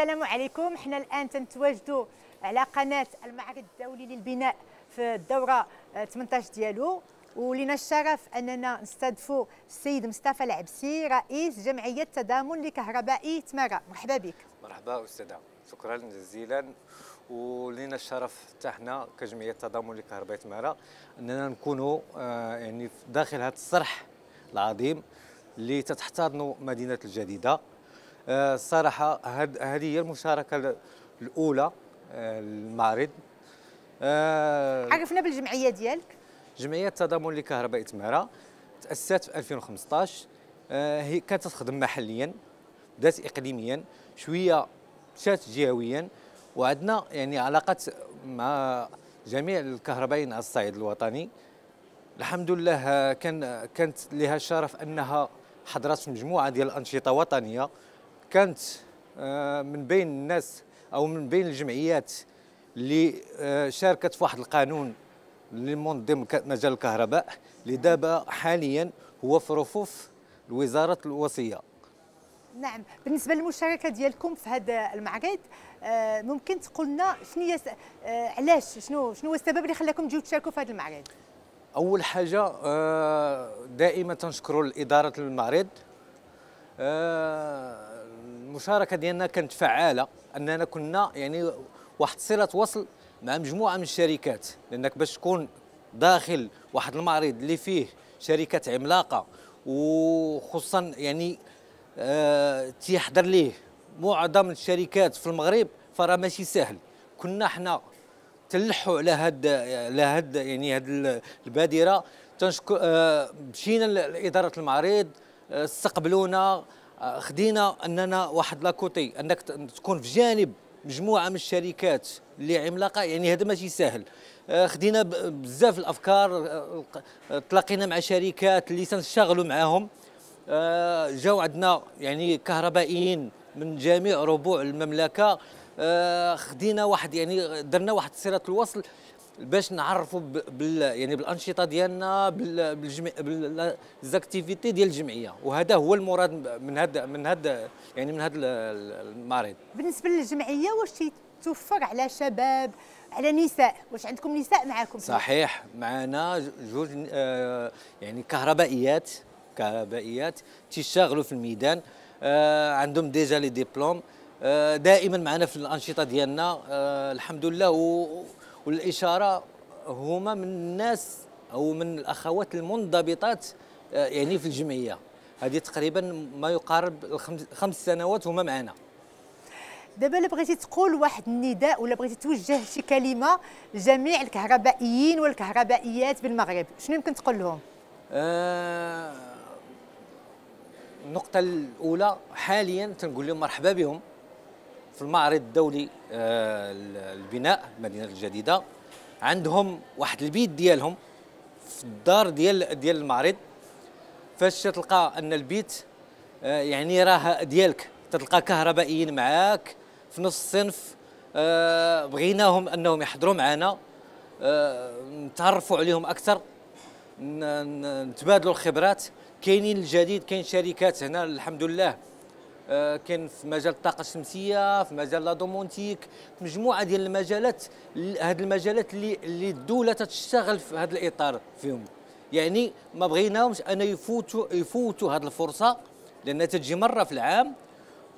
السلام عليكم حنا الان تنتواجدوا على قناه المعرض الدولي للبناء في الدوره 18 ديالو ولنا الشرف اننا نستضيفوا السيد مصطفى العبسي رئيس جمعيه تضامن لكهربائي تمارا مرحبا بك مرحبا استاذه شكرا جزيلا ولينا الشرف حتى حنا كجمعيه تضامن لكهربائي تمارا اننا نكونوا آه، يعني داخل هذا الصرح العظيم اللي تتحتضن مدينه الجديده الصراحه هذه هي المشاركه الاولى آه، المعرض آه، عرفنا بالجمعيه ديالك جمعيه تضامن لكهرباء تماره تاسست في 2015 آه، هي كانت تخدم محليا بدات اقليميا شويه مشات جهويا وعندنا يعني علاقات مع جميع الكهربائيين على الصعيد الوطني الحمد لله كان كانت لها الشرف انها حضرت مجموعه ديال الانشطه وطنيه كانت آه، من بين الناس او من بين الجمعيات اللي آه، شاركت في واحد القانون اللي منظم مجال الكهرباء اللي نعم. دابا حاليا هو في رفوف الوزاره الوصيه نعم بالنسبه للمشاركه ديالكم في هذا المعرض آه، ممكن تقول لنا شنو هي علاش شنو شنو هو السبب اللي خلاكم تجيو تشاركوا في هذا المعرض اول حاجه دائما تنشكروا الاداره المعرض المشاركه ديالنا كانت فعاله اننا كنا يعني واحد صله وصل مع مجموعه من الشركات لانك باش تكون داخل واحد المعرض اللي فيه شركات عملاقه وخصوصا يعني آه تيحضر ليه معظم الشركات في المغرب فراه ماشي سهل كنا حنا تلحوا على هاد على هاد يعني هاد البادره تنشكر آه مشينا لاداره المعرض آه، استقبلونا خدينا اننا واحد لاكوتي انك تكون في جانب مجموعه من الشركات اللي عملاقه يعني هذا ماشي سهل آه، خدينا بزاف الافكار آه، تلاقينا مع شركات اللي تنشتغلوا معاهم آه، جاو عندنا يعني كهربائيين من جميع ربوع المملكه خدينا واحد يعني درنا واحد صله الوصل باش نعرفوا بال يعني بالانشطه ديالنا بالجمع بالزاكتيفيتي ديال الجمعيه وهذا هو المراد من هذا من هذا يعني من هذا المريض بالنسبه للجمعيه واش توفر على شباب على نساء واش عندكم نساء معاكم صحيح معنا جوج آه، يعني كهربائيات كهربائيات تيشتغلوا في الميدان آه، عندهم ديجا لي ديبلوم آه، دائما معنا في الانشطه ديالنا الحمد لله و والاشاره هما من الناس او من الاخوات المنضبطات آه، يعني في الجمعيه هذه تقريبا ما يقارب الخمس سنوات هما معنا دابا الا بغيتي تقول واحد النداء ولا بغيتي توجه شي كلمه لجميع الكهربائيين والكهربائيات بالمغرب شنو يمكن تقول لهم آه النقطه الاولى حاليا تنقول لهم مرحبا بهم في المعرض الدولي آه، البناء المدينه الجديده عندهم واحد البيت ديالهم في الدار ديال ديال المعرض فاش تلقى ان البيت آه، يعني راه ديالك تلقى كهربائيين معاك في نص الصنف آه، بغيناهم انهم يحضروا معنا نتعرفوا عليهم اكثر نتبادلوا الخبرات كاينين الجديد كاين شركات هنا الحمد لله آه، كان في مجال الطاقه الشمسيه في مجال لا دومونتيك مجموعه ديال المجالات هاد المجالات اللي اللي الدوله تشتغل في هذا الاطار فيهم يعني ما بغيناهمش انا يفوتوا يفوتوا هذه الفرصه لانها تجي مره في العام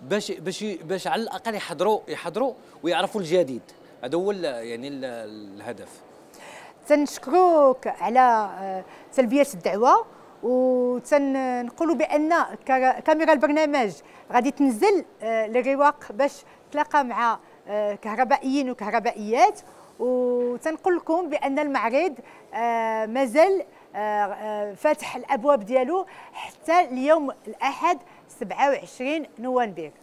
باش باش باش على الاقل يحضروا يحضروا ويعرفوا الجديد هذا هو يعني الهدف تنشكروك على آه، تلبيه الدعوه وتنقولوا بان كاميرا البرنامج غادي تنزل آه، للرواق باش تلاقى مع آه، كهربائيين وكهربائيات وتنقول لكم بان المعرض آه، مازال فاتح الابواب ديالو حتى اليوم الاحد 27 نوفمبر